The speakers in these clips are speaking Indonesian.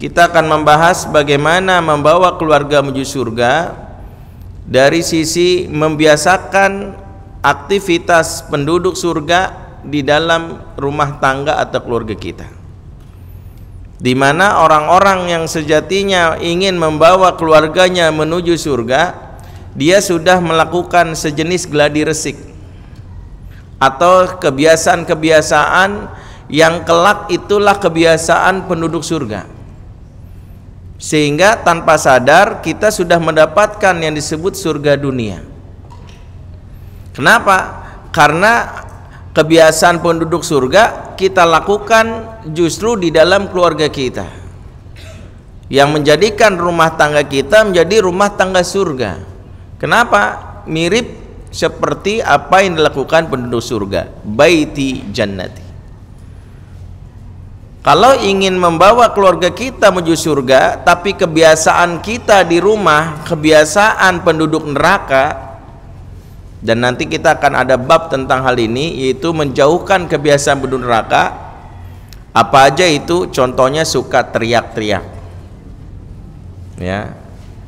kita akan membahas bagaimana membawa keluarga menuju surga dari sisi membiasakan aktivitas penduduk surga di dalam rumah tangga atau keluarga kita. Di mana orang-orang yang sejatinya ingin membawa keluarganya menuju surga, dia sudah melakukan sejenis gladi resik atau kebiasaan-kebiasaan yang kelak itulah kebiasaan penduduk surga sehingga tanpa sadar kita sudah mendapatkan yang disebut surga dunia. Kenapa? Karena kebiasaan penduduk surga kita lakukan justru di dalam keluarga kita. Yang menjadikan rumah tangga kita menjadi rumah tangga surga. Kenapa? Mirip seperti apa yang dilakukan penduduk surga, baiti jannati kalau ingin membawa keluarga kita menuju surga, tapi kebiasaan kita di rumah, kebiasaan penduduk neraka, dan nanti kita akan ada bab tentang hal ini, yaitu menjauhkan kebiasaan penduduk neraka. Apa aja itu? Contohnya suka teriak-teriak, ya.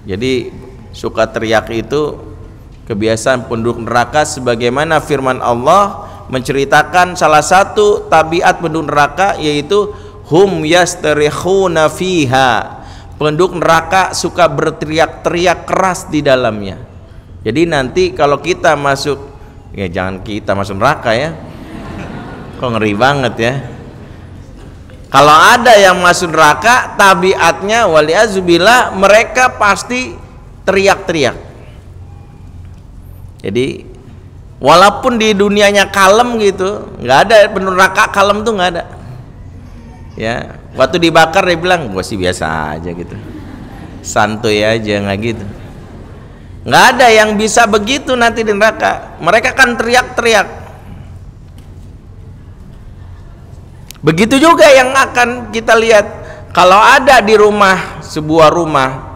Jadi suka teriak itu kebiasaan penduduk neraka, sebagaimana firman Allah menceritakan salah satu tabiat penduduk neraka yaitu hum yastarikhuna fiha penduduk neraka suka berteriak-teriak keras di dalamnya jadi nanti kalau kita masuk ya jangan kita masuk neraka ya kok ngeri banget ya kalau ada yang masuk neraka tabiatnya wali azubillah mereka pasti teriak-teriak jadi walaupun di dunianya kalem gitu nggak ada penuh neraka kalem tuh nggak ada ya waktu dibakar dia bilang gue sih biasa aja gitu santuy aja nggak gitu nggak ada yang bisa begitu nanti di neraka mereka kan teriak-teriak begitu juga yang akan kita lihat kalau ada di rumah sebuah rumah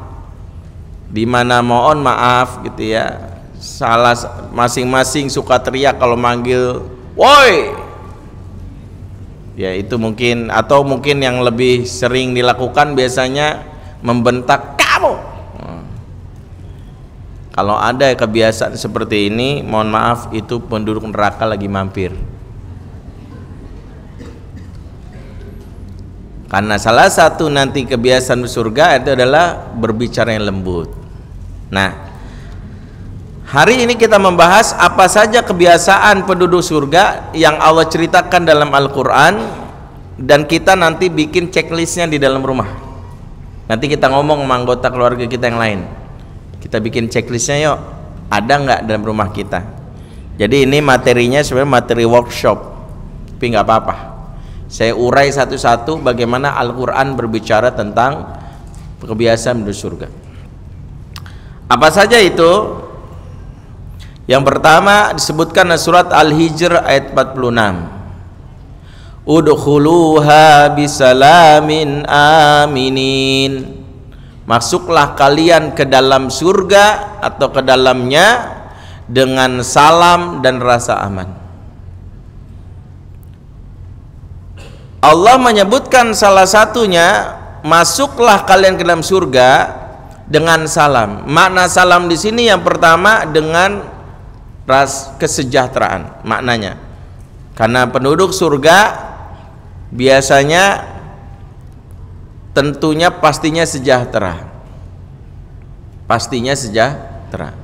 di mana mohon maaf gitu ya salah masing-masing suka teriak kalau manggil woi ya itu mungkin atau mungkin yang lebih sering dilakukan biasanya membentak kamu hmm. kalau ada kebiasaan seperti ini mohon maaf itu penduduk neraka lagi mampir karena salah satu nanti kebiasaan surga itu adalah berbicara yang lembut nah Hari ini kita membahas apa saja kebiasaan penduduk surga yang Allah ceritakan dalam Al-Quran dan kita nanti bikin checklistnya di dalam rumah. Nanti kita ngomong sama anggota keluarga kita yang lain. Kita bikin checklistnya yuk. Ada nggak dalam rumah kita? Jadi ini materinya sebenarnya materi workshop, tapi nggak apa-apa. Saya urai satu-satu bagaimana Al-Quran berbicara tentang kebiasaan penduduk surga. Apa saja itu? Yang pertama disebutkan surat Al-Hijr ayat 46. Udkhuluha bisalamin aminin. Masuklah kalian ke dalam surga atau ke dalamnya dengan salam dan rasa aman. Allah menyebutkan salah satunya masuklah kalian ke dalam surga dengan salam. Makna salam di sini yang pertama dengan ras kesejahteraan maknanya karena penduduk surga biasanya tentunya pastinya sejahtera pastinya sejahtera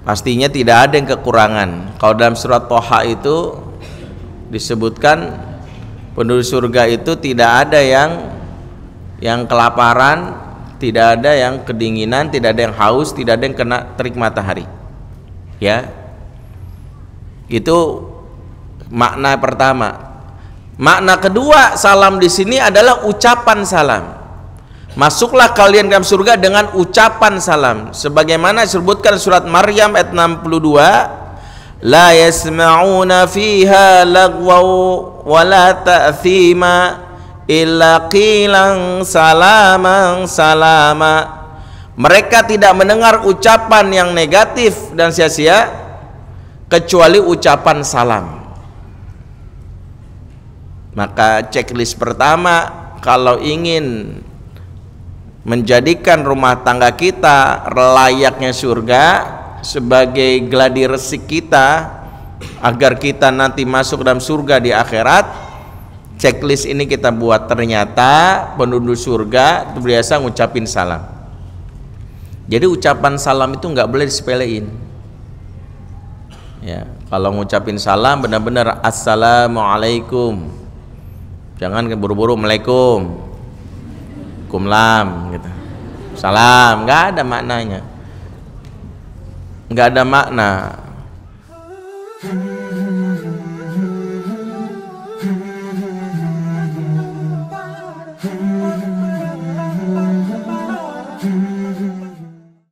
pastinya tidak ada yang kekurangan kalau dalam surat Toha itu disebutkan penduduk surga itu tidak ada yang yang kelaparan tidak ada yang kedinginan tidak ada yang haus tidak ada yang kena terik matahari ya itu makna pertama makna kedua salam di sini adalah ucapan salam masuklah kalian ke surga dengan ucapan salam sebagaimana disebutkan surat Maryam ayat 62 la yasma'una fiha lagwaw wa la ta'thima illa qilang salaman salama mereka tidak mendengar ucapan yang negatif dan sia-sia kecuali ucapan salam maka checklist pertama kalau ingin menjadikan rumah tangga kita layaknya surga sebagai gladi resik kita agar kita nanti masuk dalam surga di akhirat checklist ini kita buat ternyata penduduk surga itu biasa ngucapin salam jadi ucapan salam itu nggak boleh disepelein. Ya, kalau ngucapin salam benar-benar assalamualaikum. Jangan buru-buru melaikum. Kumlam gitu. Salam nggak ada maknanya. Nggak ada makna.